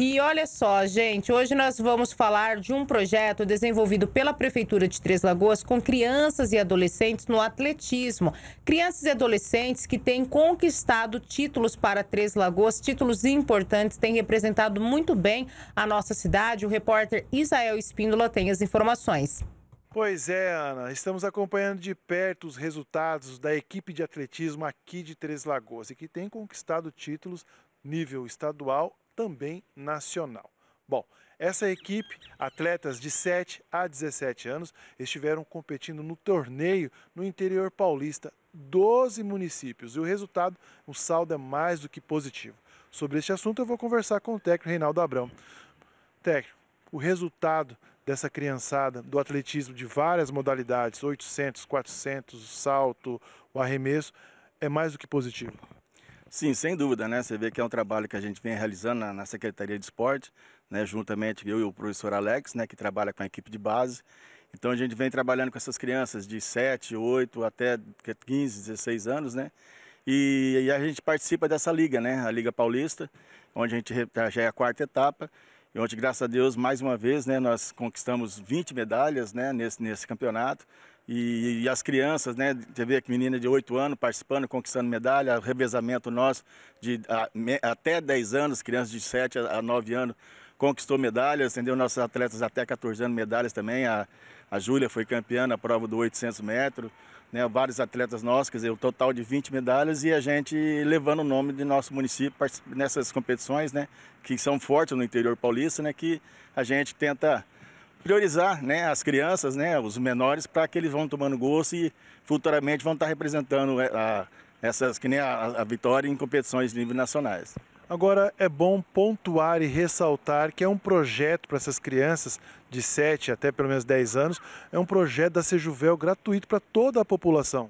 E olha só, gente, hoje nós vamos falar de um projeto desenvolvido pela Prefeitura de Três Lagoas com crianças e adolescentes no atletismo. Crianças e adolescentes que têm conquistado títulos para Três Lagoas, títulos importantes, têm representado muito bem a nossa cidade. O repórter Isael Espíndola tem as informações. Pois é, Ana, estamos acompanhando de perto os resultados da equipe de atletismo aqui de Três Lagoas e que tem conquistado títulos nível estadual também nacional. Bom, essa equipe, atletas de 7 a 17 anos, estiveram competindo no torneio no interior paulista, 12 municípios, e o resultado, o saldo é mais do que positivo. Sobre este assunto, eu vou conversar com o técnico Reinaldo Abrão. Técnico, o resultado dessa criançada do atletismo de várias modalidades, 800, 400, o salto, o arremesso, é mais do que positivo. Sim, sem dúvida, né? Você vê que é um trabalho que a gente vem realizando na, Secretaria de Esporte, né? Juntamente eu e o professor Alex, né? Que trabalha com a equipe de base. Então a gente vem trabalhando com essas crianças de 7, 8 até 15, 16 anos, né? E, e a gente participa dessa liga, né? A Liga Paulista, onde a gente tá, já é a quarta etapa. E onde, graças a Deus, mais uma vez, né? Nós conquistamos 20 medalhas, né? Nesse, nesse campeonato. E, e, as crianças, né? Você vê que menina de 8 anos participando, conquistando medalha, revezamento nosso de a, me, até 10 anos, crianças de 7 a, a 9 anos conquistou medalhas, entendeu? Nossos atletas até 14 anos medalhas também. A, a Júlia foi campeã na prova do 800 metros, né? Vários atletas nossos, quer dizer, o um total de 20 medalhas e a gente levando o nome do nosso município nessas competições, né? Que são fortes no interior paulista, né? Que a gente tenta priorizar né, as crianças, né, os menores, para que eles vão tomando gosto e futuramente vão estar representando é, a, essas, que nem a, a Vitória em competições de nível nacionais. Agora, é bom pontuar e ressaltar que é um projeto para essas crianças de 7 até pelo menos 10 anos, é um projeto da Sejuvel gratuito para toda a população.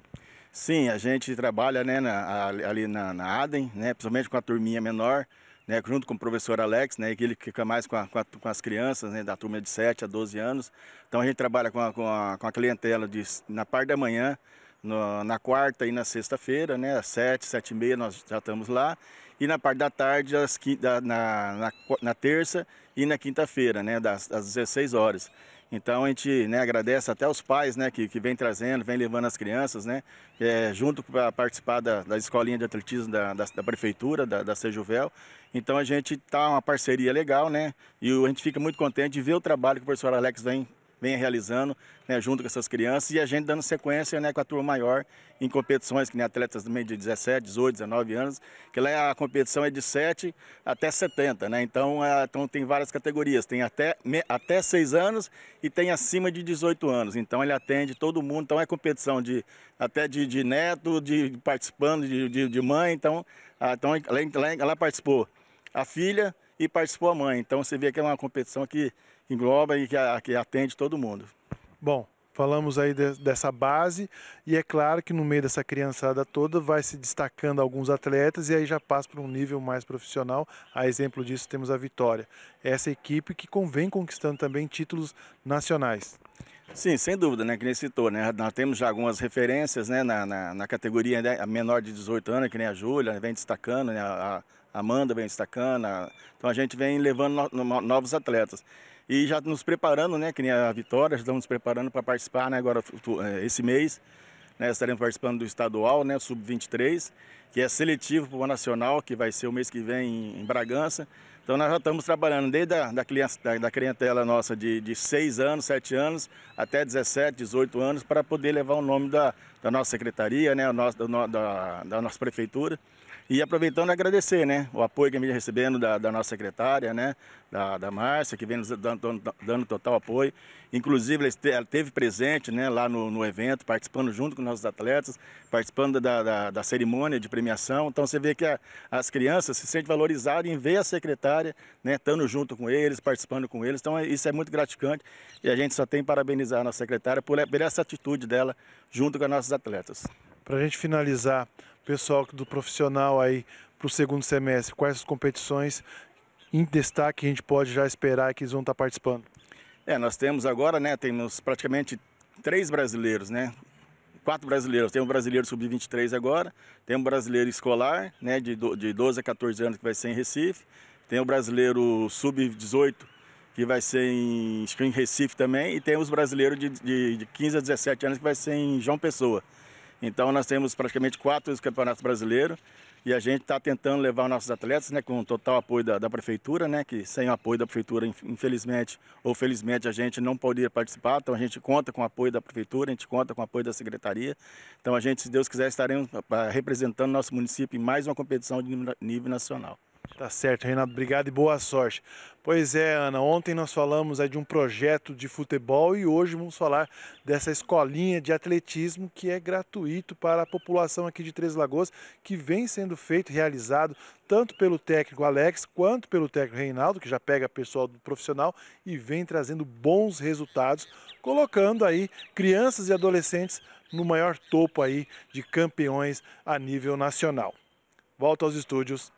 Sim, a gente trabalha né, na, ali na, na ADEM, né, principalmente com a turminha menor, né, junto com o professor Alex, né, que ele fica mais com, a, com, a, com as crianças, né, da turma de 7 a 12 anos. Então a gente trabalha com a, com a, com a clientela de, na parte da manhã, no, na quarta e na sexta-feira, né, às 7, 7 e meia nós já estamos lá. E na parte da tarde, às, na, na, na terça e na quinta-feira, né, das, às 16 horas. Então a gente né, agradece até os pais né, que, que vem trazendo, vem levando as crianças, né, é, junto para participar da, da escolinha de atletismo da, da, da prefeitura, da, da Sejuvel. Então a gente está uma parceria legal, né? E a gente fica muito contente de ver o trabalho que o professor Alex vem venha realizando né, junto com essas crianças e a gente dando sequência né, com a turma maior em competições, que nem atletas também de 17, 18, 19 anos, que lá é a competição é de 7 até 70, né? Então, é, então tem várias categorias, tem até, me, até 6 anos e tem acima de 18 anos. Então ele atende todo mundo, então é competição de até de, de neto, de participando, de, de, de mãe, então, a, ah, então ela participou a filha e participou a mãe. Então você vê que é uma competição que engloba e que, que atende todo mundo. Bom, falamos aí de, dessa base e é claro que no meio dessa criançada toda vai se destacando alguns atletas e aí já passa para um nível mais profissional. A exemplo disso temos a Vitória, essa equipe que convém conquistando também títulos nacionais. Sim, sem dúvida, né, que nem citou, né, nós temos já algumas referências, né, na, na, na categoria né, menor de 18 anos, que nem a Júlia, né, vem destacando, né, a, a Amanda vem destacando, a, então a gente vem levando no, no, novos atletas e já nos preparando, né, que nem a Vitória, já estamos nos preparando para participar, né, agora é, esse mês, né, estaremos participando do estadual, né, sub-23, que é seletivo para o nacional, que vai ser o mês que vem em Bragança. Então nós já estamos trabalhando desde a, da, criança, da, da clientela nossa de, de 6 anos, 7 anos, até 17, 18 anos, para poder levar o nome da, da nossa secretaria, né, da, da, da nossa prefeitura, e aproveitando agradecer, né, o apoio que vem recebendo da, da, nossa secretária, né, da, da Márcia, que vem nos dando, dando total apoio. Inclusive, ela esteve presente, né, lá no, no, evento, participando junto com nossos atletas, participando da, da, da cerimônia de premiação. Então, você vê que a, as crianças se sentem valorizadas em ver a secretária, né, estando junto com eles, participando com eles. Então, é, isso é muito gratificante e a gente só tem parabenizar a nossa secretária por, por essa atitude dela junto com as nossas atletas. Para a gente finalizar, pessoal do profissional aí para o segundo semestre? Quais as competições em destaque a gente pode já esperar que eles vão estar tá participando? É, nós temos agora, né, temos praticamente três brasileiros, né? Quatro brasileiros. Tem um brasileiro sub-23 agora, tem um brasileiro escolar, né, de, de 12 a 14 anos que vai ser em Recife, tem o um brasileiro sub-18 que vai ser em, em Recife também, e tem os brasileiros de, de, de 15 a 17 anos que vai ser em João Pessoa. Então nós temos praticamente quatro campeonatos brasileiros e a gente está tentando levar nossos atletas, né, com total apoio da, da, prefeitura, né, que sem o apoio da prefeitura, infelizmente ou felizmente, a gente não poderia participar, então a gente conta com o apoio da prefeitura, a gente conta com o apoio da secretaria, então a gente, se Deus quiser, estaremos ah, representando nosso município em mais uma competição de nível nacional. Tá certo, Renato. Obrigado e boa sorte. Pois é, Ana, ontem nós falamos aí de um projeto de futebol e hoje vamos falar dessa escolinha de atletismo que é gratuito para a população aqui de Três Lagoas, que vem sendo feito, realizado tanto pelo técnico Alex quanto pelo técnico Reinaldo, que já pega pessoal do profissional e vem trazendo bons resultados, colocando aí crianças e adolescentes no maior topo aí de campeões a nível nacional. Volto aos estúdios.